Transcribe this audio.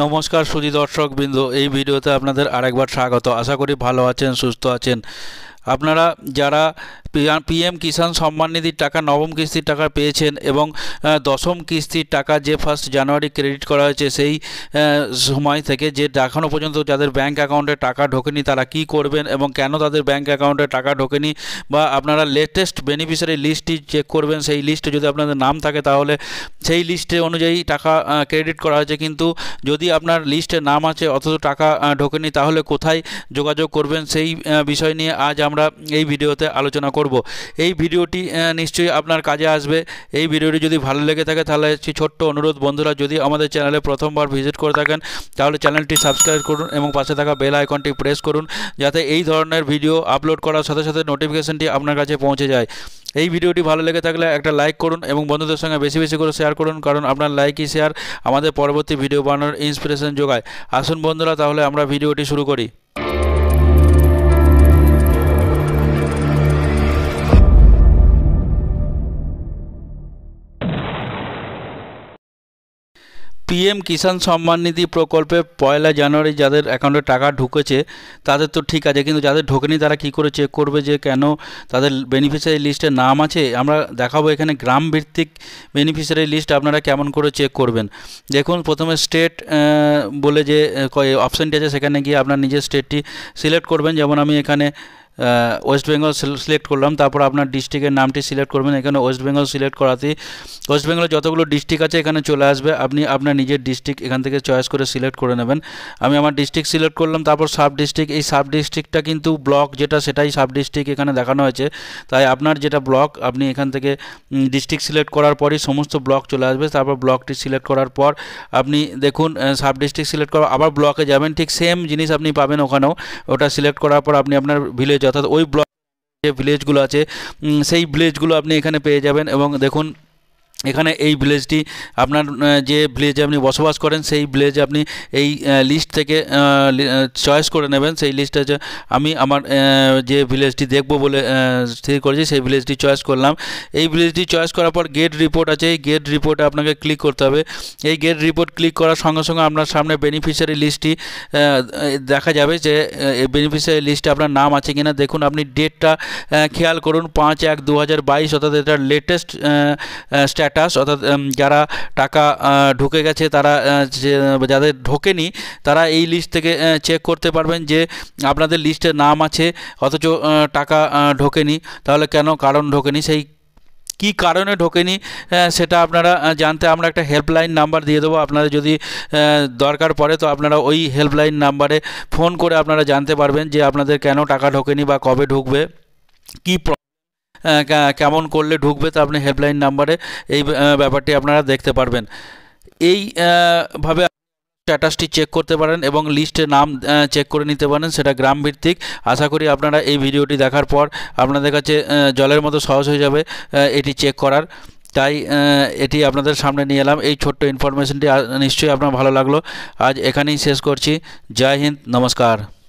নমস্কার দর্শক দর্শকবৃন্দ এই ভিডিওতে আপনাদের আরেকবার স্বাগত আশা করি ভালো আছেন সুস্থ আছেন আপনারা যারা পিএম কিষাণ সম্মান নিধির টাকা নবম কিস্তির টাকা পেয়েছেন এবং দশম কিস্তির টাকা যে ফার্স্ট জানুয়ারি ক্রেডিট করা হয়েছে সেই সময় থেকে যে এখনও পর্যন্ত যাদের ব্যাঙ্ক অ্যাকাউন্টে টাকা ঢোকেনি তারা কি করবেন এবং কেন তাদের ব্যাঙ্ক অ্যাকাউন্টে টাকা ঢোকেনি বা আপনারা লেটেস্ট বেনিফিশিয়ারি লিস্টটি চেক করবেন সেই লিস্টে যদি আপনাদের নাম থাকে তাহলে সেই লিস্টে অনুযায়ী টাকা ক্রেডিট করা হয়েছে কিন্তু যদি আপনার লিস্টে নাম আছে অথচ টাকা ঢোকেনি তাহলে কোথায় যোগাযোগ করবেন সেই বিষয় নিয়ে আজ আমরা এই ভিডিওতে আলোচনা করব এই ভিডিওটি নিশ্চয়ই আপনার কাজে আসবে এই ভিডিওটি যদি ভালো লেগে থাকে তাহলে একটি ছোট্ট অনুরোধ বন্ধুরা যদি আমাদের চ্যানেলে প্রথমবার ভিজিট করে থাকেন তাহলে চ্যানেলটি সাবস্ক্রাইব করুন এবং পাশে থাকা বেল আইকনটি প্রেস করুন যাতে এই ধরনের ভিডিও আপলোড করার সাথে সাথে নোটিফিকেশনটি আপনার কাছে পৌঁছে যায় এই ভিডিওটি ভালো লেগে থাকলে একটা লাইক করুন এবং বন্ধুদের সঙ্গে বেশি বেশি করে শেয়ার করুন কারণ আপনার লাইকই শেয়ার আমাদের পরবর্তী ভিডিও বানানোর ইন্সপিরেশন যোগায় আসুন বন্ধুরা তাহলে আমরা ভিডিওটি শুরু করি পিএম কিষাণ সম্মান নিধি প্রকল্পে পয়লা জানুয়ারি যাদের অ্যাকাউন্টে টাকা ঢুকেছে তাদের তো ঠিক আছে কিন্তু যাদের ঢোকেনি তারা কি করে চেক করবে যে কেন তাদের বেনিফিশিয়ারি লিস্টে নাম আছে আমরা দেখাবো এখানে গ্রাম ভিত্তিক বেনিফিশিয়ারি লিস্ট আপনারা কেমন করে চেক করবেন দেখুন প্রথমে স্টেট বলে যে অপশানটি আছে সেখানে গিয়ে আপনার নিজের স্টেটটি সিলেক্ট করবেন যেমন আমি এখানে ওয়েস্ট বেঙ্গল সিলেক্ট করলাম তারপর আপনার ডিস্ট্রিক্টের নামটি সিলেক্ট করবেন এখানে ওয়েস্ট বেঙ্গল সিলেক্ট করাতে ওয়েস্ট বেঙ্গলে যতগুলো ডিস্ট্রিক্ট আছে এখানে চলে আসবে আপনি আপনার নিজের ডিস্ট্রিক্ট এখান থেকে চয়েস করে সিলেক্ট করে নেবেন আমি আমার ডিস্ট্রিক্ট সিলেক্ট করলাম তারপর সাব ডিস্ট্রিক্ট এই সাব ডিস্ট্রিক্টটা কিন্তু ব্লক যেটা সেটাই সাব ডিস্ট্রিক্ট এখানে দেখানো হয়েছে তাই আপনার যেটা ব্লক আপনি এখান থেকে ডিস্ট্রিক্ট সিলেক্ট করার পরই সমস্ত ব্লক চলে আসবে তারপর ব্লকটি সিলেক্ট করার পর আপনি দেখুন সাব ডিস্ট্রিক্ট সিলেক্ট করার আবার ব্লকে যাবেন ঠিক সেম জিনিস আপনি পাবেন ওখানেও ওটা সিলেক্ট করার পর আপনি আপনার ভিলেজ রয়েছে অর্থাৎ ওই ব্লক যে ভিলেজগুলো আছে সেই ভিলেজগুলো আপনি এখানে পেয়ে যাবেন এবং দেখুন এখানে এই ভিলেজটি আপনার যে ভিলেজে আপনি বসবাস করেন সেই ভিলেজে আপনি এই লিস্ট থেকে চয়েস করে নেবেন সেই লিস্টে যে আমি আমার যে ভিলেজটি দেখব বলে স্থির করেছি সেই ভিলেজটি চয়েস করলাম এই ভিলেজটি চয়েস করার পর গেট রিপোর্ট আছে এই গেট রিপোর্টে আপনাকে ক্লিক করতে হবে এই গেট রিপোর্ট ক্লিক করার সঙ্গে সঙ্গে আপনার সামনে বেনিফিশিয়ারি লিস্টটি দেখা যাবে যে বেনিফিশিয়ারি লিস্টে আপনার নাম আছে কি না দেখুন আপনি ডেটটা খেয়াল করুন পাঁচ এক দু হাজার বাইশ অর্থাৎ এটা লেটেস্ট স্ট্যাট স্ট্যাটাস অর্থাৎ যারা টাকা ঢুকে গেছে তারা যাদের ঢোকেনি তারা এই লিস্ট থেকে চেক করতে পারবেন যে আপনাদের লিস্টে নাম আছে অথচ টাকা ঢোকেনি তাহলে কেন কারণ ঢোকেনি সেই কি কারণে ঢোকেনি সেটা আপনারা জানতে আমরা একটা হেল্পলাইন নাম্বার দিয়ে দেবো আপনারা যদি দরকার পড়ে তো আপনারা ওই হেল্পলাইন নাম্বারে ফোন করে আপনারা জানতে পারবেন যে আপনাদের কেন টাকা ঢোকেনি বা কবে ঢুকবে কী কেমন করলে ঢুকবে তা আপনি হেল্পলাইন নাম্বারে এই ব্যাপারটি আপনারা দেখতে পারবেন এই ভাবে স্ট্যাটাসটি চেক করতে পারেন এবং লিস্টে নাম চেক করে নিতে পারেন সেটা গ্রাম ভিত্তিক আশা করি আপনারা এই ভিডিওটি দেখার পর আপনাদের কাছে জলের মতো সহজ হয়ে যাবে এটি চেক করার তাই এটি আপনাদের সামনে নিয়ে এলাম এই ছোট্ট ইনফরমেশনটি নিশ্চয়ই আপনার ভালো লাগলো আজ এখানেই শেষ করছি জয় হিন্দ নমস্কার